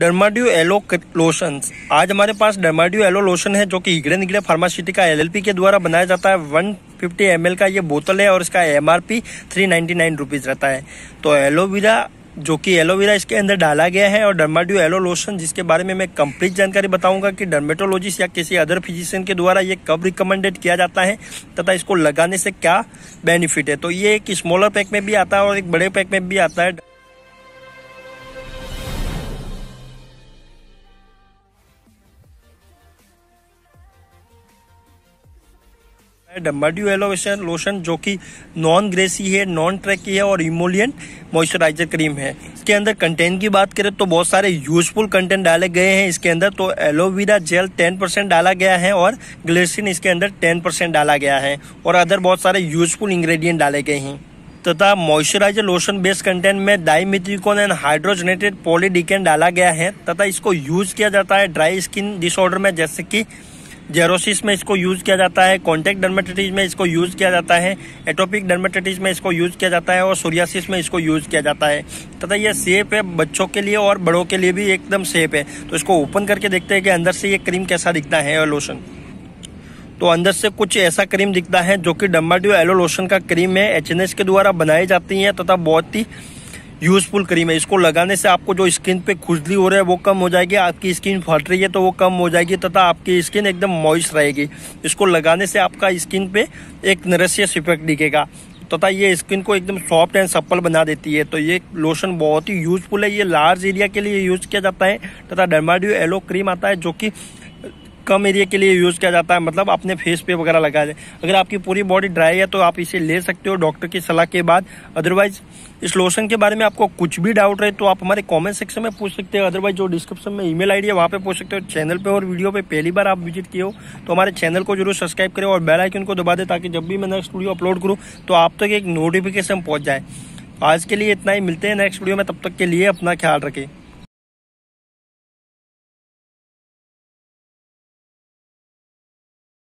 डर्माड्यू yellow lotion आज हमारे पास डर्माड्यू yellow lotion है जो कि हिगड़े निगड़े फार्मासिटी का एल के द्वारा बनाया जाता है 150 फिफ्टी का ये बोतल है और इसका M R P three ninety nine रहता है तो एलोवेरा जो कि एलोवेरा इसके अंदर डाला गया है और डर्माड्यू एलो लोशन जिसके बारे में मैं कंप्लीट जानकारी बताऊंगा कि डर्मेटोलॉजिस्ट या किसी अदर फिजिशियन के द्वारा ये कब रिकमेंडेड किया जाता है तथा इसको लगाने से क्या बेनिफिट है तो ये एक स्मॉलर पैक में भी आता है और एक बड़े पैक में भी आता है डम्बा एलोवेशन लोशन जो कि नॉन ग्रेसी है नॉन ट्रैकी है और इमोलियन मॉइस्चराइजर क्रीम है इसके अंदर कंटेंट की बात करें तो बहुत सारे यूजफुल कंटेंट डाले गए हैं इसके अंदर तो एलोवेरा जेल 10% डाला गया है और ग्लेसिन इसके अंदर 10% डाला गया है और अदर बहुत सारे यूजफुल इंग्रेडिएंट डाले गए हैं तथा मॉइस्चराइजर लोशन बेस्ड कंटेंट में डाइमिथ्रिकोन एंड हाइड्रोजनेटेड पॉलीडिकेन डाला गया है तथा इसको यूज किया जाता है ड्राई स्किन डिसऑर्डर में जैसे कि जेरोसिस में इसको यूज़ किया जाता है कॉन्टेक्ट डर्मेटाइटिस में इसको यूज़ किया जाता है एटोपिक डर्मेटाइटिस में इसको यूज़ किया जाता है और सोरियासिस में इसको यूज़ किया जाता है तथा यह सेफ है बच्चों के लिए और बड़ों के लिए भी एकदम सेफ है तो इसको ओपन करके देखते हैं कि अंदर से ये क्रीम कैसा दिखता है और लोशन तो अंदर से कुछ ऐसा क्रीम दिखता है जो कि डम्बाडियो एलो लोशन का क्रीम है एच के द्वारा बनाई जाती है तथा बहुत ही यूजफुल क्रीम है इसको लगाने से आपको जो स्किन पे खुजली हो रहा है वो कम हो जाएगी आपकी स्किन फट रही है तो वो कम हो जाएगी तथा आपकी स्किन एकदम मॉइस्ट रहेगी इसको लगाने से आपका स्किन पे एक नरसियस इफेक्ट दिखेगा तथा ये स्किन को एकदम सॉफ्ट एंड सप्पल बना देती है तो ये लोशन बहुत ही यूजफुल है ये लार्ज एरिया के लिए यूज किया जाता है तथा डर्माडियो एलो क्रीम आता है जो कि कम एरिया के लिए यूज़ किया जाता है मतलब अपने फेस पे वगैरह लगाया जाए अगर आपकी पूरी बॉडी ड्राई है तो आप इसे ले सकते हो डॉक्टर की सलाह के बाद अदरवाइज इस लोशन के बारे में आपको कुछ भी डाउट रहे तो आप हमारे कमेंट सेक्शन में पूछ सकते हो अदरवाइज जो डिस्क्रिप्शन में ईमेल आईडी है वहाँ पे पूछ सकते हो चैनल पे और वीडियो पे पहली बार आप विजिट किए हो तो हमारे चैनल को जरूर सब्सक्राइब करें और बेल आइकन को दबा दें ताकि जब भी मैं नेक्स्ट वीडियो अपलोड करूँ तो आप तक एक नोटिफिकेशन पहुँच जाए आज के लिए इतना ही मिलते हैं नेक्स्ट वीडियो में तब तक के लिए अपना ख्याल रखें